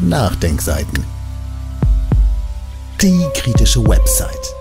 Nachdenkseiten. Die kritische Website.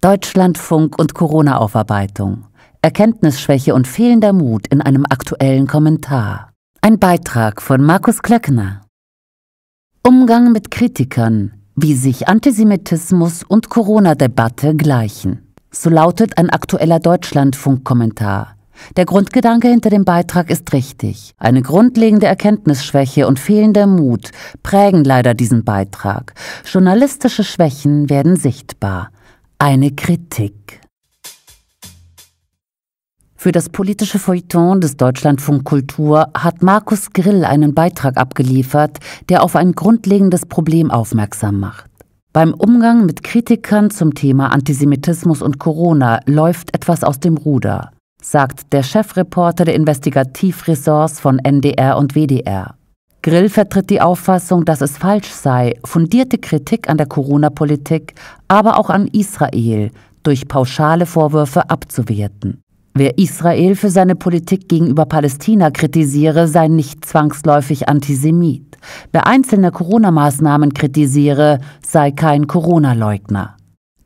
Deutschlandfunk und Corona-Aufarbeitung. Erkenntnisschwäche und fehlender Mut in einem aktuellen Kommentar. Ein Beitrag von Markus Klöckner. Umgang mit Kritikern, wie sich Antisemitismus und Corona-Debatte gleichen. So lautet ein aktueller Deutschlandfunk-Kommentar der Grundgedanke hinter dem Beitrag ist richtig. Eine grundlegende Erkenntnisschwäche und fehlender Mut prägen leider diesen Beitrag. Journalistische Schwächen werden sichtbar. Eine Kritik. Für das politische Feuilleton des Deutschlandfunk Kultur hat Markus Grill einen Beitrag abgeliefert, der auf ein grundlegendes Problem aufmerksam macht. Beim Umgang mit Kritikern zum Thema Antisemitismus und Corona läuft etwas aus dem Ruder sagt der Chefreporter der Investigativressorts von NDR und WDR. Grill vertritt die Auffassung, dass es falsch sei, fundierte Kritik an der Corona-Politik, aber auch an Israel durch pauschale Vorwürfe abzuwerten. Wer Israel für seine Politik gegenüber Palästina kritisiere, sei nicht zwangsläufig Antisemit. Wer einzelne Corona-Maßnahmen kritisiere, sei kein Corona-Leugner.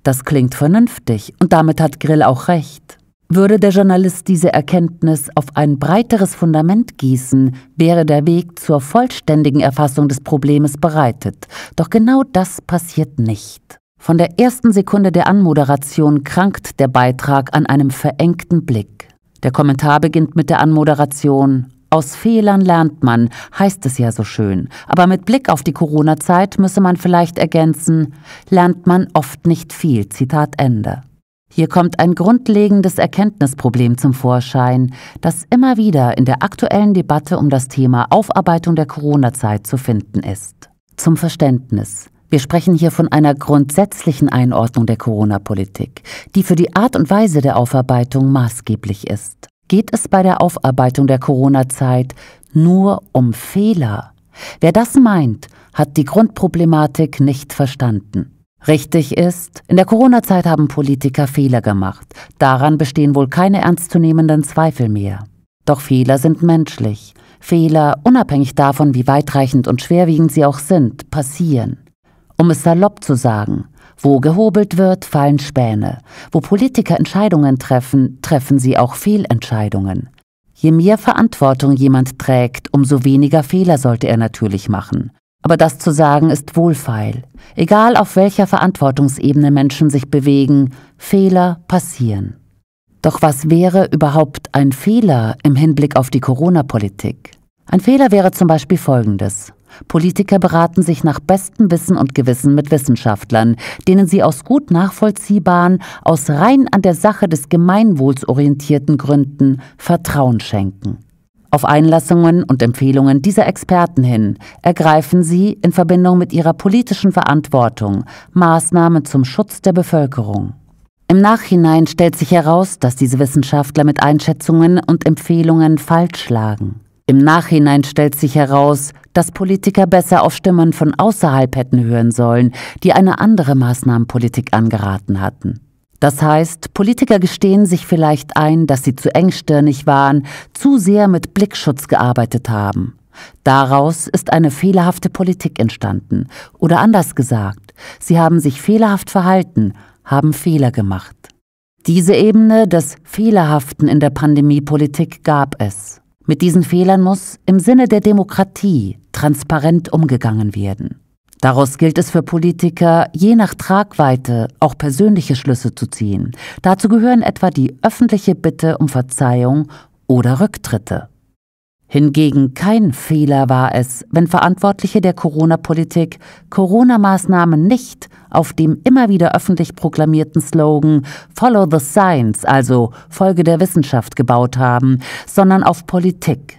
Das klingt vernünftig und damit hat Grill auch recht. Würde der Journalist diese Erkenntnis auf ein breiteres Fundament gießen, wäre der Weg zur vollständigen Erfassung des Problems bereitet. Doch genau das passiert nicht. Von der ersten Sekunde der Anmoderation krankt der Beitrag an einem verengten Blick. Der Kommentar beginnt mit der Anmoderation. Aus Fehlern lernt man, heißt es ja so schön. Aber mit Blick auf die Corona-Zeit müsse man vielleicht ergänzen, lernt man oft nicht viel. Zitat Ende. Hier kommt ein grundlegendes Erkenntnisproblem zum Vorschein, das immer wieder in der aktuellen Debatte um das Thema Aufarbeitung der Corona-Zeit zu finden ist. Zum Verständnis. Wir sprechen hier von einer grundsätzlichen Einordnung der Corona-Politik, die für die Art und Weise der Aufarbeitung maßgeblich ist. Geht es bei der Aufarbeitung der Corona-Zeit nur um Fehler? Wer das meint, hat die Grundproblematik nicht verstanden. Richtig ist, in der Corona-Zeit haben Politiker Fehler gemacht. Daran bestehen wohl keine ernstzunehmenden Zweifel mehr. Doch Fehler sind menschlich. Fehler, unabhängig davon, wie weitreichend und schwerwiegend sie auch sind, passieren. Um es salopp zu sagen, wo gehobelt wird, fallen Späne. Wo Politiker Entscheidungen treffen, treffen sie auch Fehlentscheidungen. Je mehr Verantwortung jemand trägt, umso weniger Fehler sollte er natürlich machen. Aber das zu sagen ist wohlfeil. Egal auf welcher Verantwortungsebene Menschen sich bewegen, Fehler passieren. Doch was wäre überhaupt ein Fehler im Hinblick auf die Corona-Politik? Ein Fehler wäre zum Beispiel folgendes. Politiker beraten sich nach bestem Wissen und Gewissen mit Wissenschaftlern, denen sie aus gut nachvollziehbaren, aus rein an der Sache des Gemeinwohls orientierten Gründen Vertrauen schenken. Auf Einlassungen und Empfehlungen dieser Experten hin ergreifen sie in Verbindung mit ihrer politischen Verantwortung Maßnahmen zum Schutz der Bevölkerung. Im Nachhinein stellt sich heraus, dass diese Wissenschaftler mit Einschätzungen und Empfehlungen falsch lagen. Im Nachhinein stellt sich heraus, dass Politiker besser auf Stimmen von außerhalb hätten hören sollen, die eine andere Maßnahmenpolitik angeraten hatten. Das heißt, Politiker gestehen sich vielleicht ein, dass sie zu engstirnig waren, zu sehr mit Blickschutz gearbeitet haben. Daraus ist eine fehlerhafte Politik entstanden. Oder anders gesagt, sie haben sich fehlerhaft verhalten, haben Fehler gemacht. Diese Ebene des Fehlerhaften in der Pandemiepolitik gab es. Mit diesen Fehlern muss im Sinne der Demokratie transparent umgegangen werden. Daraus gilt es für Politiker, je nach Tragweite auch persönliche Schlüsse zu ziehen. Dazu gehören etwa die öffentliche Bitte um Verzeihung oder Rücktritte. Hingegen kein Fehler war es, wenn Verantwortliche der Corona-Politik Corona-Maßnahmen nicht auf dem immer wieder öffentlich proklamierten Slogan Follow the Science, also Folge der Wissenschaft, gebaut haben, sondern auf Politik,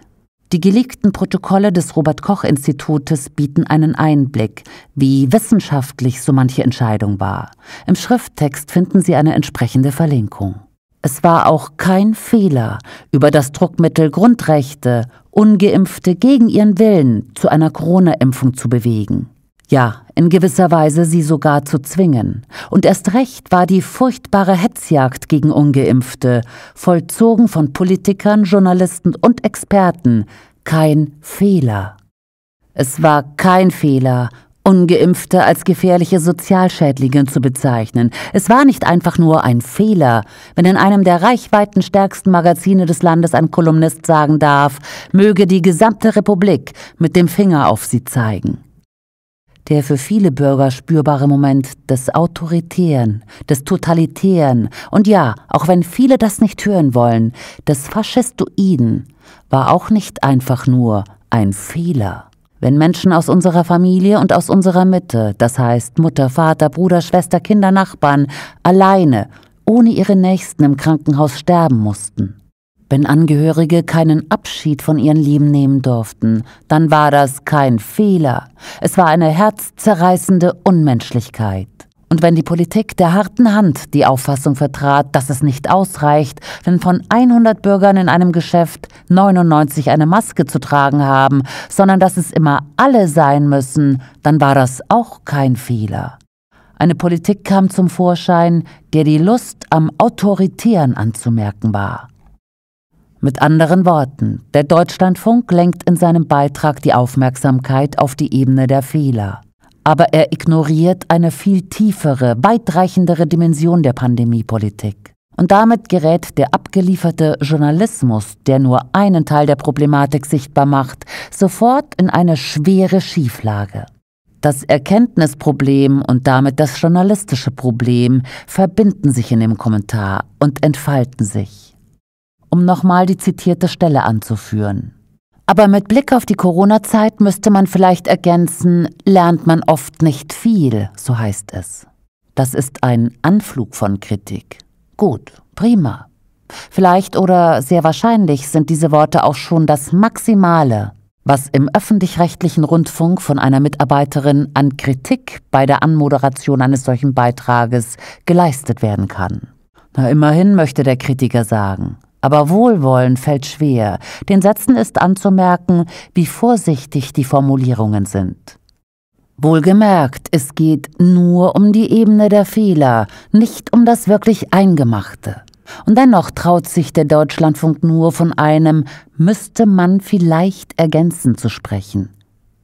die gelegten Protokolle des Robert Koch Institutes bieten einen Einblick, wie wissenschaftlich so manche Entscheidung war. Im Schrifttext finden Sie eine entsprechende Verlinkung. Es war auch kein Fehler, über das Druckmittel Grundrechte ungeimpfte gegen ihren Willen zu einer Corona-Impfung zu bewegen. Ja, in gewisser Weise sie sogar zu zwingen. Und erst recht war die furchtbare Hetzjagd gegen ungeimpfte, vollzogen von Politikern, Journalisten und Experten, kein Fehler. Es war kein Fehler, ungeimpfte als gefährliche Sozialschädlinge zu bezeichnen. Es war nicht einfach nur ein Fehler, wenn in einem der reichweitenstärksten Magazine des Landes ein Kolumnist sagen darf, möge die gesamte Republik mit dem Finger auf sie zeigen der für viele Bürger spürbare Moment des Autoritären, des Totalitären und ja, auch wenn viele das nicht hören wollen, des Faschistoiden war auch nicht einfach nur ein Fehler. Wenn Menschen aus unserer Familie und aus unserer Mitte, das heißt Mutter, Vater, Bruder, Schwester, Kinder, Nachbarn, alleine, ohne ihre Nächsten im Krankenhaus sterben mussten, wenn Angehörige keinen Abschied von ihren Lieben nehmen durften, dann war das kein Fehler. Es war eine herzzerreißende Unmenschlichkeit. Und wenn die Politik der harten Hand die Auffassung vertrat, dass es nicht ausreicht, wenn von 100 Bürgern in einem Geschäft 99 eine Maske zu tragen haben, sondern dass es immer alle sein müssen, dann war das auch kein Fehler. Eine Politik kam zum Vorschein, der die Lust am Autoritären anzumerken war. Mit anderen Worten, der Deutschlandfunk lenkt in seinem Beitrag die Aufmerksamkeit auf die Ebene der Fehler. Aber er ignoriert eine viel tiefere, weitreichendere Dimension der Pandemiepolitik. Und damit gerät der abgelieferte Journalismus, der nur einen Teil der Problematik sichtbar macht, sofort in eine schwere Schieflage. Das Erkenntnisproblem und damit das journalistische Problem verbinden sich in dem Kommentar und entfalten sich um nochmal die zitierte Stelle anzuführen. Aber mit Blick auf die Corona-Zeit müsste man vielleicht ergänzen, lernt man oft nicht viel, so heißt es. Das ist ein Anflug von Kritik. Gut, prima. Vielleicht oder sehr wahrscheinlich sind diese Worte auch schon das Maximale, was im öffentlich-rechtlichen Rundfunk von einer Mitarbeiterin an Kritik bei der Anmoderation eines solchen Beitrages geleistet werden kann. Na immerhin möchte der Kritiker sagen. Aber Wohlwollen fällt schwer. Den Sätzen ist anzumerken, wie vorsichtig die Formulierungen sind. Wohlgemerkt, es geht nur um die Ebene der Fehler, nicht um das wirklich Eingemachte. Und dennoch traut sich der Deutschlandfunk nur von einem müsste man vielleicht ergänzen zu sprechen.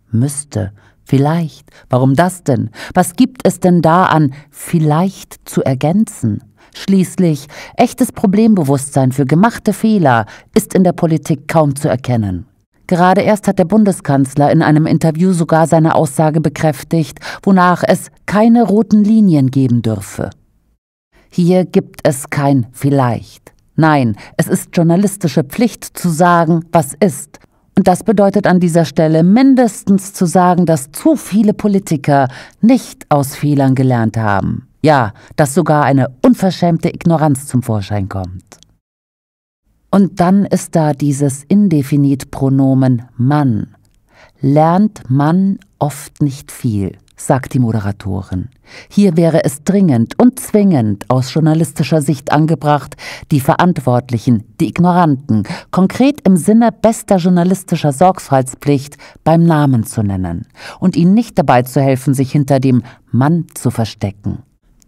Müsste, vielleicht, warum das denn? Was gibt es denn da an vielleicht zu ergänzen? Schließlich, echtes Problembewusstsein für gemachte Fehler ist in der Politik kaum zu erkennen. Gerade erst hat der Bundeskanzler in einem Interview sogar seine Aussage bekräftigt, wonach es keine roten Linien geben dürfe. Hier gibt es kein vielleicht. Nein, es ist journalistische Pflicht zu sagen, was ist. Und das bedeutet an dieser Stelle mindestens zu sagen, dass zu viele Politiker nicht aus Fehlern gelernt haben. Ja, dass sogar eine unverschämte Ignoranz zum Vorschein kommt. Und dann ist da dieses Indefinitpronomen Mann. Lernt Mann oft nicht viel, sagt die Moderatorin. Hier wäre es dringend und zwingend aus journalistischer Sicht angebracht, die Verantwortlichen, die Ignoranten, konkret im Sinne bester journalistischer Sorgfaltspflicht beim Namen zu nennen und ihnen nicht dabei zu helfen, sich hinter dem Mann zu verstecken.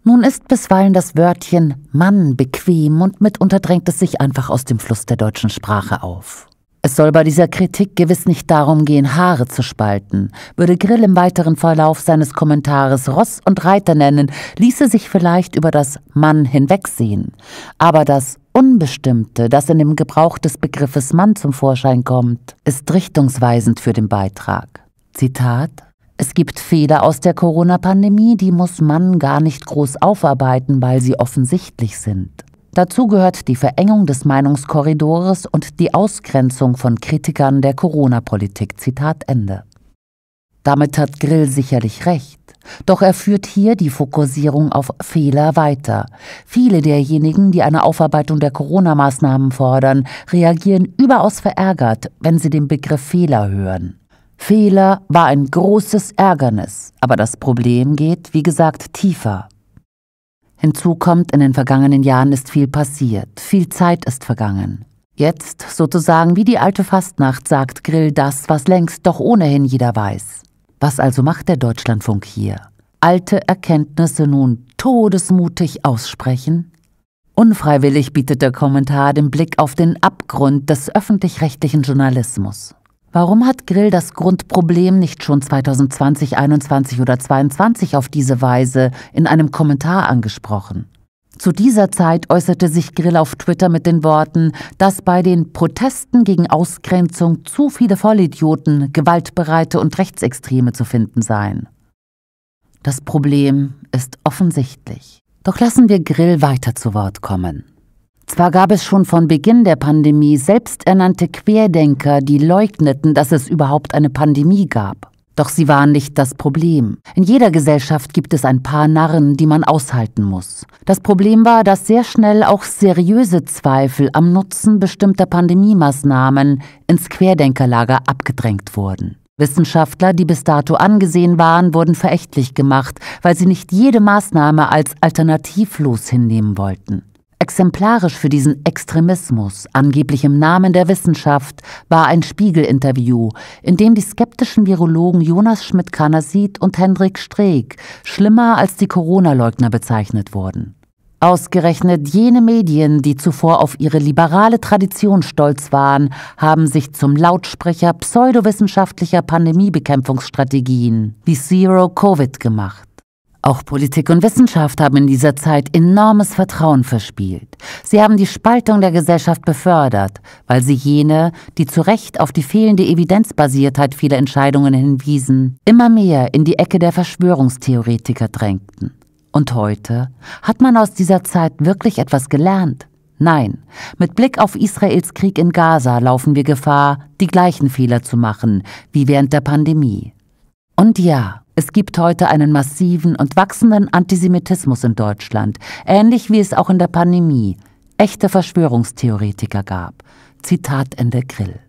Nun ist bisweilen das Wörtchen Mann bequem und mitunter drängt es sich einfach aus dem Fluss der deutschen Sprache auf. Es soll bei dieser Kritik gewiss nicht darum gehen, Haare zu spalten. Würde Grill im weiteren Verlauf seines Kommentares Ross und Reiter nennen, ließe sich vielleicht über das Mann hinwegsehen. Aber das Unbestimmte, das in dem Gebrauch des Begriffes Mann zum Vorschein kommt, ist richtungsweisend für den Beitrag. Zitat es gibt Fehler aus der Corona-Pandemie, die muss man gar nicht groß aufarbeiten, weil sie offensichtlich sind. Dazu gehört die Verengung des Meinungskorridors und die Ausgrenzung von Kritikern der Corona-Politik. Zitat Ende. Damit hat Grill sicherlich recht. Doch er führt hier die Fokussierung auf Fehler weiter. Viele derjenigen, die eine Aufarbeitung der Corona-Maßnahmen fordern, reagieren überaus verärgert, wenn sie den Begriff Fehler hören. Fehler war ein großes Ärgernis, aber das Problem geht, wie gesagt, tiefer. Hinzu kommt, in den vergangenen Jahren ist viel passiert, viel Zeit ist vergangen. Jetzt, sozusagen wie die alte Fastnacht, sagt Grill das, was längst doch ohnehin jeder weiß. Was also macht der Deutschlandfunk hier? Alte Erkenntnisse nun todesmutig aussprechen? Unfreiwillig bietet der Kommentar den Blick auf den Abgrund des öffentlich-rechtlichen Journalismus. Warum hat Grill das Grundproblem nicht schon 2020, 2021 oder 2022 auf diese Weise in einem Kommentar angesprochen? Zu dieser Zeit äußerte sich Grill auf Twitter mit den Worten, dass bei den Protesten gegen Ausgrenzung zu viele Vollidioten, Gewaltbereite und Rechtsextreme zu finden seien. Das Problem ist offensichtlich. Doch lassen wir Grill weiter zu Wort kommen. Zwar gab es schon von Beginn der Pandemie selbsternannte Querdenker, die leugneten, dass es überhaupt eine Pandemie gab. Doch sie waren nicht das Problem. In jeder Gesellschaft gibt es ein paar Narren, die man aushalten muss. Das Problem war, dass sehr schnell auch seriöse Zweifel am Nutzen bestimmter Pandemie-Maßnahmen ins Querdenkerlager abgedrängt wurden. Wissenschaftler, die bis dato angesehen waren, wurden verächtlich gemacht, weil sie nicht jede Maßnahme als alternativlos hinnehmen wollten. Exemplarisch für diesen Extremismus, angeblich im Namen der Wissenschaft, war ein Spiegel-Interview, in dem die skeptischen Virologen Jonas Schmidt-Kanasit und Hendrik Streeck schlimmer als die Corona-Leugner bezeichnet wurden. Ausgerechnet jene Medien, die zuvor auf ihre liberale Tradition stolz waren, haben sich zum Lautsprecher pseudowissenschaftlicher Pandemiebekämpfungsstrategien wie Zero Covid gemacht. Auch Politik und Wissenschaft haben in dieser Zeit enormes Vertrauen verspielt. Sie haben die Spaltung der Gesellschaft befördert, weil sie jene, die zu Recht auf die fehlende Evidenzbasiertheit vieler Entscheidungen hinwiesen, immer mehr in die Ecke der Verschwörungstheoretiker drängten. Und heute? Hat man aus dieser Zeit wirklich etwas gelernt? Nein, mit Blick auf Israels Krieg in Gaza laufen wir Gefahr, die gleichen Fehler zu machen wie während der Pandemie. Und ja, es gibt heute einen massiven und wachsenden Antisemitismus in Deutschland, ähnlich wie es auch in der Pandemie echte Verschwörungstheoretiker gab. Zitat Ende Grill.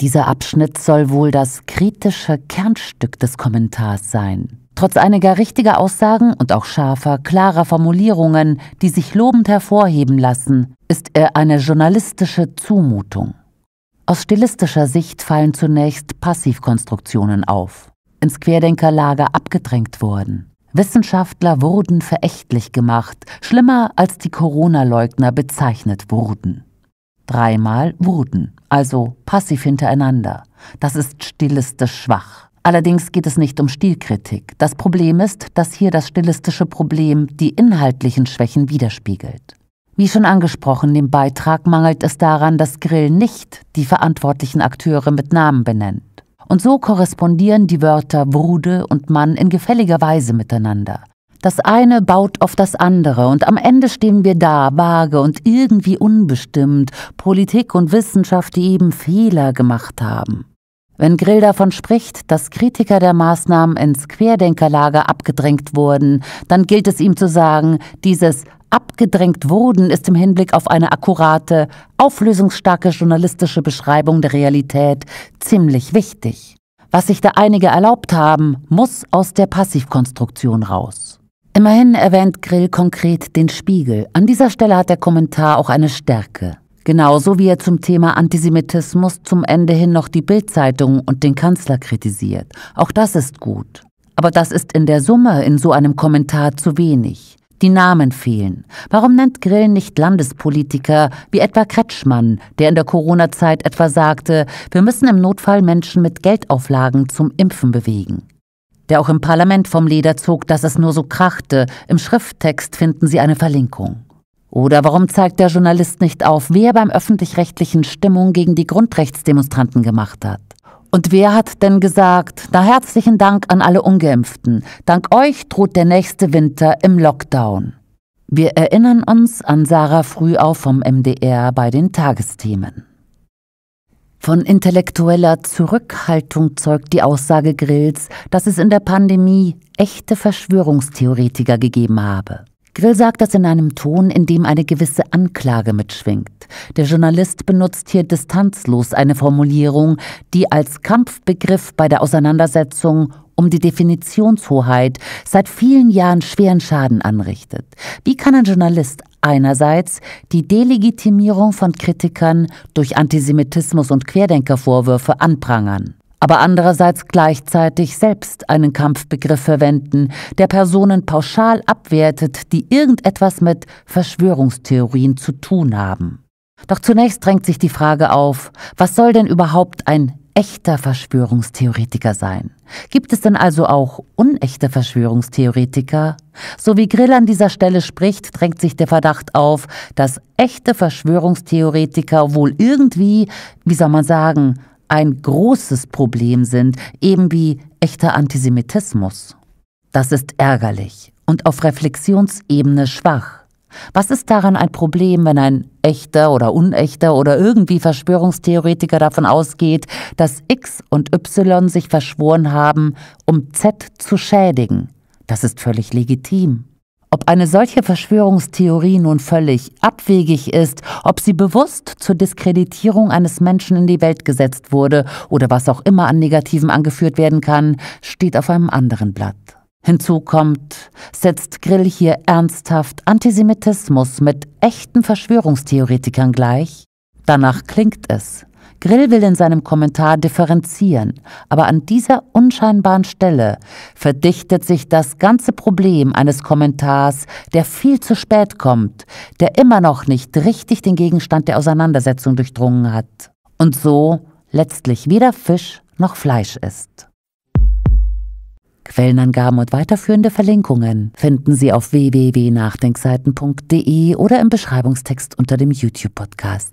Dieser Abschnitt soll wohl das kritische Kernstück des Kommentars sein. Trotz einiger richtiger Aussagen und auch scharfer, klarer Formulierungen, die sich lobend hervorheben lassen, ist er eine journalistische Zumutung. Aus stilistischer Sicht fallen zunächst Passivkonstruktionen auf ins Querdenkerlager abgedrängt wurden. Wissenschaftler wurden verächtlich gemacht, schlimmer als die Corona-Leugner bezeichnet wurden. Dreimal wurden, also passiv hintereinander. Das ist stilistisch schwach. Allerdings geht es nicht um Stilkritik. Das Problem ist, dass hier das stilistische Problem die inhaltlichen Schwächen widerspiegelt. Wie schon angesprochen, im Beitrag mangelt es daran, dass Grill nicht die verantwortlichen Akteure mit Namen benennt. Und so korrespondieren die Wörter Brude und Mann in gefälliger Weise miteinander. Das eine baut auf das andere und am Ende stehen wir da, vage und irgendwie unbestimmt, Politik und Wissenschaft, die eben Fehler gemacht haben. Wenn Grill davon spricht, dass Kritiker der Maßnahmen ins Querdenkerlager abgedrängt wurden, dann gilt es ihm zu sagen, dieses abgedrängt wurden, ist im Hinblick auf eine akkurate, auflösungsstarke journalistische Beschreibung der Realität ziemlich wichtig. Was sich da einige erlaubt haben, muss aus der Passivkonstruktion raus. Immerhin erwähnt Grill konkret den Spiegel. An dieser Stelle hat der Kommentar auch eine Stärke. Genauso wie er zum Thema Antisemitismus zum Ende hin noch die Bildzeitung und den Kanzler kritisiert. Auch das ist gut. Aber das ist in der Summe in so einem Kommentar zu wenig. Die Namen fehlen. Warum nennt Grill nicht Landespolitiker wie etwa Kretschmann, der in der Corona-Zeit etwa sagte, wir müssen im Notfall Menschen mit Geldauflagen zum Impfen bewegen? Der auch im Parlament vom Leder zog, dass es nur so krachte. Im Schrifttext finden Sie eine Verlinkung. Oder warum zeigt der Journalist nicht auf, wer beim öffentlich-rechtlichen Stimmung gegen die Grundrechtsdemonstranten gemacht hat? Und wer hat denn gesagt, na herzlichen Dank an alle Ungeimpften, dank euch droht der nächste Winter im Lockdown. Wir erinnern uns an Sarah Frühauf vom MDR bei den Tagesthemen. Von intellektueller Zurückhaltung zeugt die Aussage Grills, dass es in der Pandemie echte Verschwörungstheoretiker gegeben habe. Grill sagt das in einem Ton, in dem eine gewisse Anklage mitschwingt. Der Journalist benutzt hier distanzlos eine Formulierung, die als Kampfbegriff bei der Auseinandersetzung um die Definitionshoheit seit vielen Jahren schweren Schaden anrichtet. Wie kann ein Journalist einerseits die Delegitimierung von Kritikern durch Antisemitismus und Querdenkervorwürfe anprangern? aber andererseits gleichzeitig selbst einen Kampfbegriff verwenden, der Personen pauschal abwertet, die irgendetwas mit Verschwörungstheorien zu tun haben. Doch zunächst drängt sich die Frage auf, was soll denn überhaupt ein echter Verschwörungstheoretiker sein? Gibt es denn also auch unechte Verschwörungstheoretiker? So wie Grill an dieser Stelle spricht, drängt sich der Verdacht auf, dass echte Verschwörungstheoretiker wohl irgendwie, wie soll man sagen, ein großes Problem sind, eben wie echter Antisemitismus. Das ist ärgerlich und auf Reflexionsebene schwach. Was ist daran ein Problem, wenn ein echter oder unechter oder irgendwie Verschwörungstheoretiker davon ausgeht, dass X und Y sich verschworen haben, um Z zu schädigen? Das ist völlig legitim. Ob eine solche Verschwörungstheorie nun völlig abwegig ist, ob sie bewusst zur Diskreditierung eines Menschen in die Welt gesetzt wurde oder was auch immer an Negativen angeführt werden kann, steht auf einem anderen Blatt. Hinzu kommt, setzt Grill hier ernsthaft Antisemitismus mit echten Verschwörungstheoretikern gleich? Danach klingt es. Grill will in seinem Kommentar differenzieren, aber an dieser unscheinbaren Stelle verdichtet sich das ganze Problem eines Kommentars, der viel zu spät kommt, der immer noch nicht richtig den Gegenstand der Auseinandersetzung durchdrungen hat und so letztlich weder Fisch noch Fleisch ist. Quellenangaben und weiterführende Verlinkungen finden Sie auf www.nachdenkseiten.de oder im Beschreibungstext unter dem YouTube-Podcast.